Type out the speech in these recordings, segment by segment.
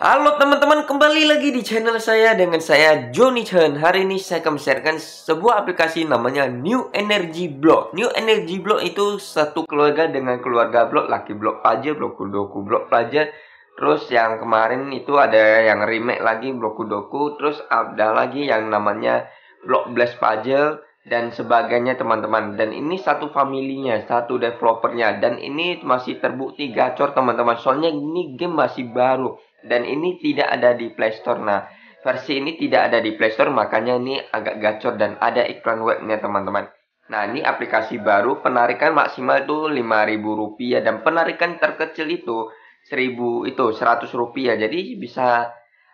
Halo teman-teman, kembali lagi di channel saya dengan saya Johnny Chen. Hari ini saya akan sharekan sebuah aplikasi namanya New Energy Block. New Energy Block itu satu keluarga dengan keluarga blok laki blok aja, blok kudoku blok pelajar. Terus yang kemarin itu ada yang remake lagi blok kudoku, terus ada lagi yang namanya blok blast puzzle dan sebagainya teman-teman. Dan ini satu familinya, satu developernya dan ini masih terbukti gacor teman-teman. Soalnya ini game masih baru dan ini tidak ada di Playstore, Nah, versi ini tidak ada di Playstore, makanya ini agak gacor dan ada iklan webnya teman-teman. Nah, ini aplikasi baru, penarikan maksimal itu Rp5.000 dan penarikan terkecil itu 1000 itu 100 rupiah. Jadi bisa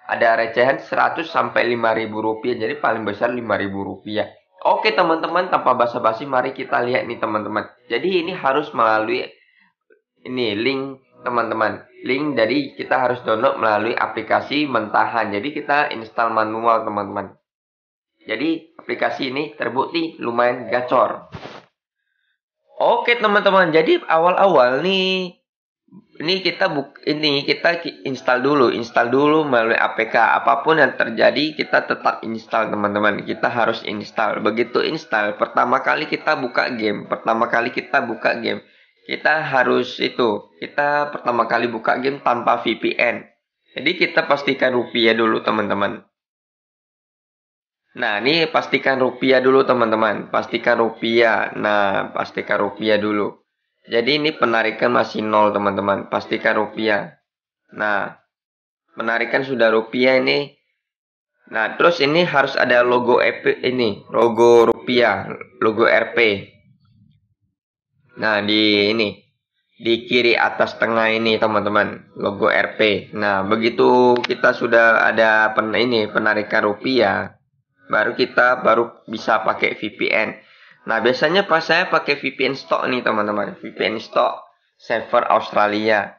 ada recehan 100 sampai 5000 rupiah jadi paling besar 5000 rupiah oke teman-teman tanpa basa-basi mari kita lihat nih teman-teman jadi ini harus melalui ini link teman-teman link dari kita harus download melalui aplikasi mentahan jadi kita install manual teman-teman jadi aplikasi ini terbukti lumayan gacor oke teman-teman jadi awal-awal nih ini kita buk ini kita install dulu install dulu melalui APK apapun yang terjadi kita tetap install teman-teman kita harus install begitu install pertama kali kita buka game pertama kali kita buka game kita harus itu kita pertama kali buka game tanpa VPN jadi kita pastikan rupiah dulu teman-teman nah ini pastikan rupiah dulu teman-teman pastikan rupiah nah pastikan rupiah dulu jadi ini penarikan masih nol teman-teman pastikan rupiah nah penarikan sudah rupiah ini nah terus ini harus ada logo EP ini logo rupiah logo RP Nah, di ini di kiri atas tengah ini teman-teman logo RP. Nah begitu kita sudah ada pen ini penarikan rupiah, baru kita baru bisa pakai VPN. Nah biasanya pas saya pakai VPN stock nih teman-teman, VPN stock server Australia.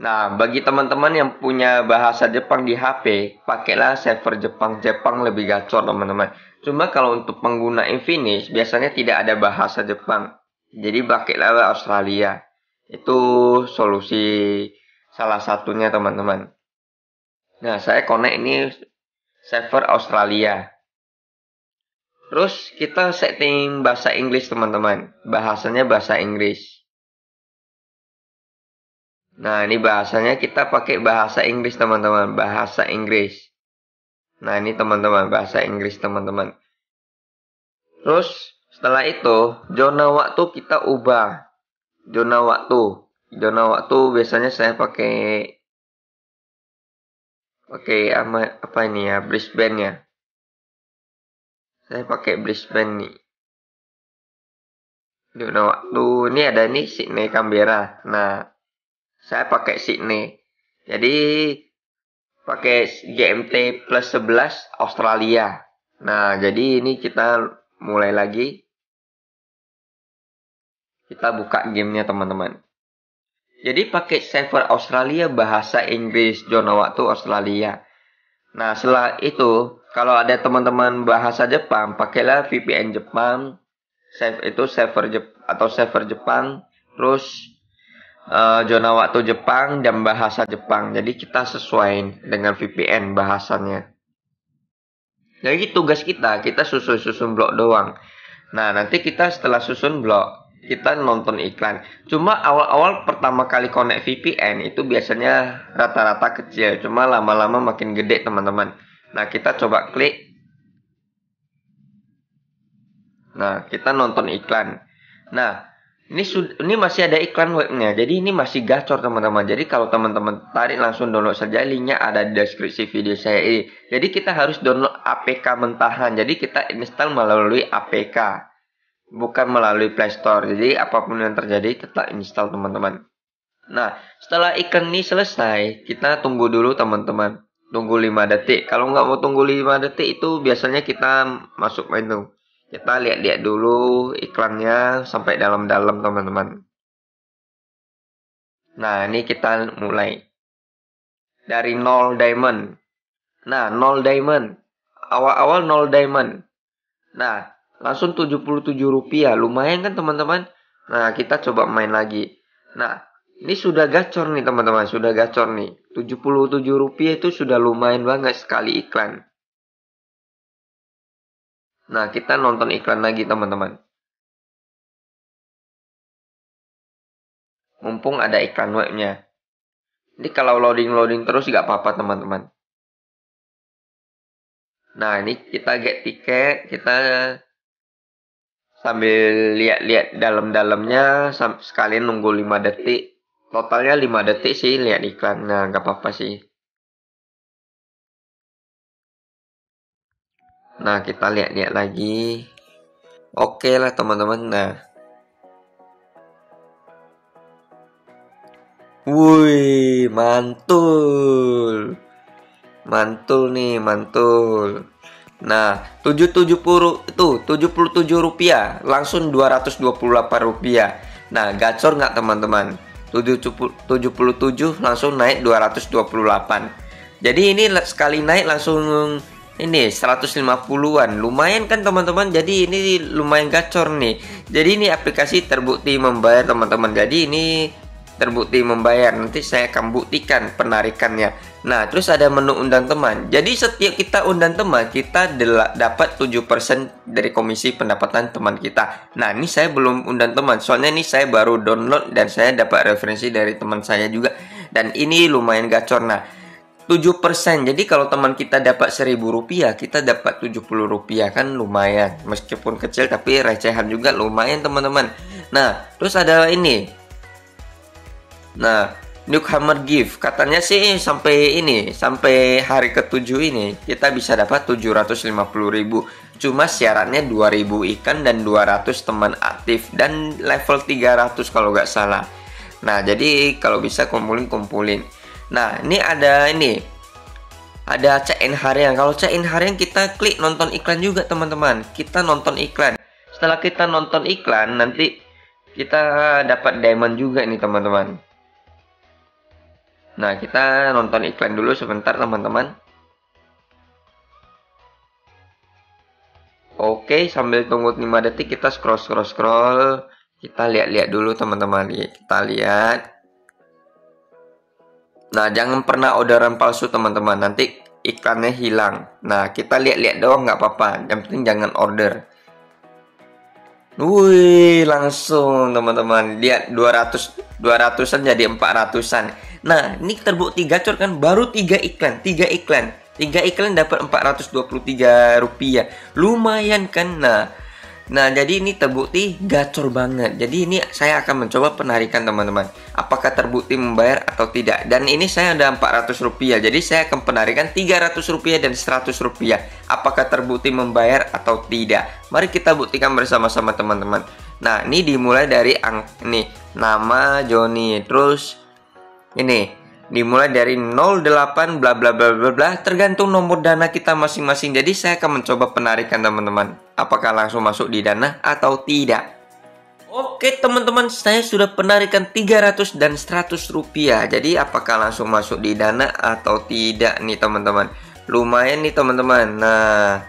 Nah bagi teman-teman yang punya bahasa Jepang di HP, pakailah server Jepang. Jepang lebih gacor teman-teman. Cuma kalau untuk pengguna Infinix, biasanya tidak ada bahasa Jepang. Jadi pakai lele Australia itu solusi salah satunya teman-teman. Nah, saya connect ini server Australia. Terus kita setting bahasa Inggris teman-teman. Bahasanya bahasa Inggris. Nah, ini bahasanya kita pakai bahasa Inggris teman-teman, bahasa Inggris. Nah, ini teman-teman bahasa Inggris teman-teman. Terus setelah itu, zona waktu kita ubah. Zona waktu. Zona waktu biasanya saya pakai pakai ama, apa ini ya, Brisbane ya. Saya pakai Brisbane nih. Zona waktu ini ada nih Sydney Canberra. Nah, saya pakai Sydney. Jadi pakai GMT plus 11 Australia. Nah, jadi ini kita mulai lagi kita buka gamenya teman-teman. Jadi pakai server Australia bahasa Inggris Jonawa waktu Australia. Nah setelah itu kalau ada teman-teman bahasa Jepang pakailah VPN Jepang. Save itu server Jep atau server Jepang. Terus uh, zona waktu Jepang dan bahasa Jepang. Jadi kita sesuai dengan VPN bahasanya. Jadi tugas kita kita susun-susun blok doang. Nah nanti kita setelah susun blok kita nonton iklan. Cuma awal-awal pertama kali connect VPN itu biasanya rata-rata kecil, cuma lama-lama makin gede teman-teman. Nah kita coba klik. Nah kita nonton iklan. Nah ini ini masih ada iklan webnya jadi ini masih gacor teman-teman jadi kalau teman-teman tarik langsung download saja linknya ada di deskripsi video saya ini jadi kita harus download APK mentahan jadi kita install melalui APK bukan melalui Play Store. Jadi apapun yang terjadi tetap install teman-teman. Nah, setelah iklan ini selesai, kita tunggu dulu teman-teman. Tunggu 5 detik. Kalau nggak mau tunggu 5 detik itu biasanya kita masuk menu. Kita lihat-lihat dulu iklannya sampai dalam-dalam teman-teman. Nah, ini kita mulai. Dari 0 diamond. Nah, 0 diamond. Awal-awal 0 diamond. Nah, langsung 77 rupiah lumayan kan teman-teman nah kita coba main lagi nah ini sudah gacor nih teman-teman sudah gacor nih 77 rupiah itu sudah lumayan banget sekali iklan nah kita nonton iklan lagi teman-teman mumpung ada iklan webnya Ini kalau loading-loading terus nggak apa-apa teman-teman. Nah ini kita get tiket, kita sambil lihat-lihat dalam-dalamnya sekalian nunggu 5 detik totalnya 5 detik sih lihat iklan nah nggak apa-apa sih nah kita lihat-lihat lagi oke okay lah teman-teman nah wuih, mantul. Mantul nih, mantul. Nah, 770 itu 77 rupiah, langsung 228 rupiah. Nah, gacor nggak teman-teman? 77 langsung naik 228. Jadi ini sekali naik langsung ini 150-an. Lumayan kan teman-teman? Jadi ini lumayan gacor nih. Jadi ini aplikasi terbukti membayar teman-teman. Jadi ini terbukti membayar nanti saya akan buktikan penarikannya nah terus ada menu undang teman jadi setiap kita undang teman kita dapat 7% dari komisi pendapatan teman kita nah ini saya belum undang teman soalnya ini saya baru download dan saya dapat referensi dari teman saya juga dan ini lumayan gacor nah 7% jadi kalau teman kita dapat 1000 rupiah kita dapat 70 rupiah kan lumayan meskipun kecil tapi recehan juga lumayan teman-teman nah terus ada ini Nah, Newcomer Gift katanya sih sampai ini sampai hari ketujuh ini kita bisa dapat 750.000 cuma syaratnya 2000 ikan dan 200 teman aktif dan level 300 kalau nggak salah nah jadi kalau bisa kumpulin kumpulin nah ini ada ini ada check-in harian kalau check-in harian kita klik nonton iklan juga teman-teman kita nonton iklan setelah kita nonton iklan nanti kita dapat diamond juga ini teman-teman Nah, kita nonton iklan dulu sebentar, teman-teman. Oke, sambil tunggu 5 detik kita scroll scroll scroll. Kita lihat-lihat dulu, teman-teman. Iya, kita lihat. Nah, jangan pernah orderan palsu, teman-teman. Nanti iklannya hilang. Nah, kita lihat-lihat doang nggak apa-apa. Yang penting jangan order. Wih, langsung teman-teman. Lihat 200 200-an jadi 400-an Nah, ini terbukti gacor kan baru 3 iklan, 3 iklan. 3 iklan dapat 423 rupiah. Lumayan kan? Nah, Nah, jadi ini terbukti gacor banget. Jadi ini saya akan mencoba penarikan teman-teman. Apakah terbukti membayar atau tidak. Dan ini saya ada 400 rupiah. Jadi saya akan penarikan 300 rupiah dan 100 rupiah. Apakah terbukti membayar atau tidak. Mari kita buktikan bersama-sama teman-teman. Nah, ini dimulai dari ang nih nama Joni terus ini dimulai dari 08 bla bla bla bla bla tergantung nomor dana kita masing-masing. Jadi saya akan mencoba penarikan teman-teman. Apakah langsung masuk di dana atau tidak? Oke teman-teman, saya sudah penarikan 300 dan 100 rupiah. Jadi apakah langsung masuk di dana atau tidak nih teman-teman? Lumayan nih teman-teman. Nah,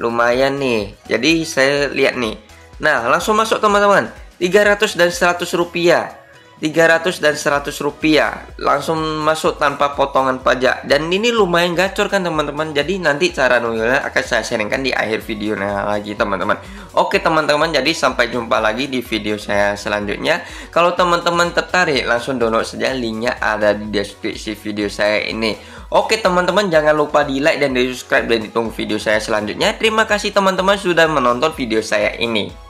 lumayan nih. Jadi saya lihat nih. Nah, langsung masuk teman-teman. 300 dan 100 rupiah. 300 dan 100 rupiah langsung masuk tanpa potongan pajak dan ini lumayan gacor kan teman-teman jadi nanti cara nunggunya akan saya sharingkan di akhir video lagi teman-teman oke teman-teman jadi sampai jumpa lagi di video saya selanjutnya kalau teman-teman tertarik langsung download saja linknya ada di deskripsi video saya ini oke teman-teman jangan lupa di like dan di subscribe dan ditunggu video saya selanjutnya terima kasih teman-teman sudah menonton video saya ini